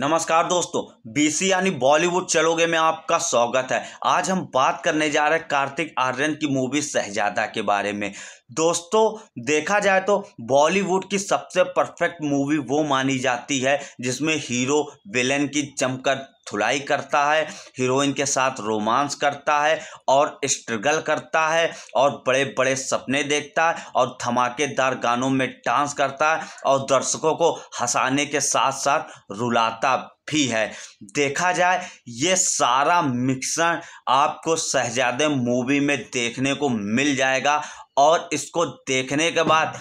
नमस्कार दोस्तों बीसी यानी बॉलीवुड चलोगे में आपका स्वागत है आज हम बात करने जा रहे हैं कार्तिक आर्यन की मूवी शहजादा के बारे में दोस्तों देखा जाए तो बॉलीवुड की सबसे परफेक्ट मूवी वो मानी जाती है जिसमें हीरो विलेन की जमकर धुलाई करता है हीरोइन के साथ रोमांस करता है और स्ट्रगल करता है और बड़े बड़े सपने देखता है और धमाकेदार गानों में डांस करता है और दर्शकों को हंसाने के साथ साथ रुलाता भी है देखा जाए ये सारा मिक्सर आपको शहजादे मूवी में देखने को मिल जाएगा और इसको देखने के बाद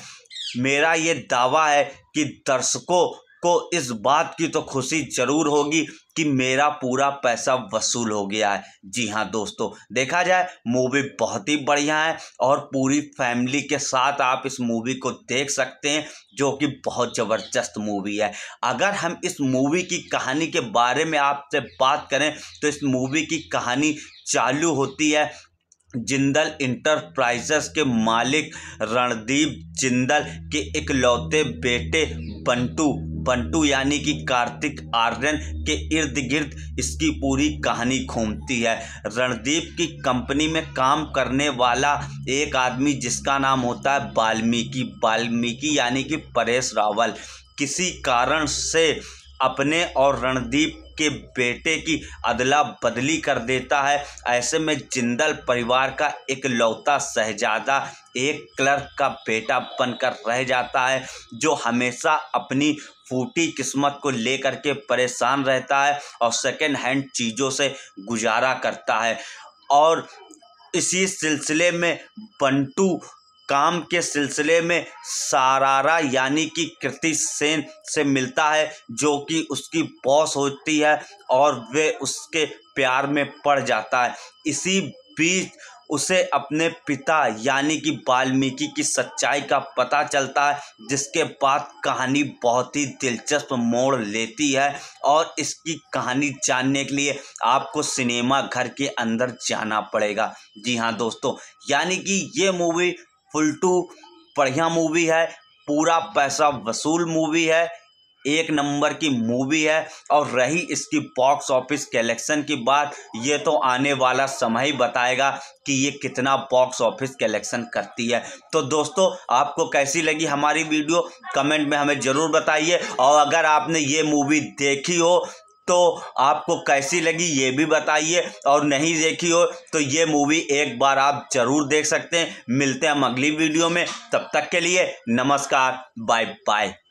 मेरा ये दावा है कि दर्शकों को इस बात की तो खुशी ज़रूर होगी कि मेरा पूरा पैसा वसूल हो गया है जी हाँ दोस्तों देखा जाए मूवी बहुत ही बढ़िया है और पूरी फैमिली के साथ आप इस मूवी को देख सकते हैं जो कि बहुत ज़बरदस्त मूवी है अगर हम इस मूवी की कहानी के बारे में आपसे बात करें तो इस मूवी की कहानी चालू होती है जिंदल इंटरप्राइजेस के मालिक रणदीप जिंदल के इकलौते बेटे बंटू बंटू यानी कि कार्तिक आर्यन के इर्द गिर्द इसकी पूरी कहानी घूमती है रणदीप की कंपनी में काम करने वाला एक आदमी जिसका नाम होता है वाल्मीकि वाल्मीकि यानी कि परेश रावल किसी कारण से अपने और रणदीप के बेटे की अदला बदली कर देता है ऐसे में जिंदल परिवार का एक लौता शहजादा एक क्लर्क का बेटा बनकर रह जाता है जो हमेशा अपनी फूटी किस्मत को लेकर के परेशान रहता है और सेकेंड हैंड चीज़ों से गुजारा करता है और इसी सिलसिले में बंटू काम के सिलसिले में सारारा यानी कि कृति सेन से मिलता है जो कि उसकी बॉस होती है और वे उसके प्यार में पड़ जाता है इसी बीच उसे अपने पिता यानी कि वाल्मीकि की सच्चाई का पता चलता है जिसके बाद कहानी बहुत ही दिलचस्प मोड़ लेती है और इसकी कहानी जानने के लिए आपको सिनेमा घर के अंदर जाना पड़ेगा जी हाँ दोस्तों यानी कि ये मूवी फुलटू बढ़िया मूवी है पूरा पैसा वसूल मूवी है एक नंबर की मूवी है और रही इसकी बॉक्स ऑफिस कलेक्शन की बात ये तो आने वाला समय ही बताएगा कि ये कितना बॉक्स ऑफिस कलेक्शन करती है तो दोस्तों आपको कैसी लगी हमारी वीडियो कमेंट में हमें ज़रूर बताइए और अगर आपने ये मूवी देखी हो तो आपको कैसी लगी ये भी बताइए और नहीं देखी हो तो ये मूवी एक बार आप ज़रूर देख सकते हैं मिलते हैं हम अगली वीडियो में तब तक के लिए नमस्कार बाय बाय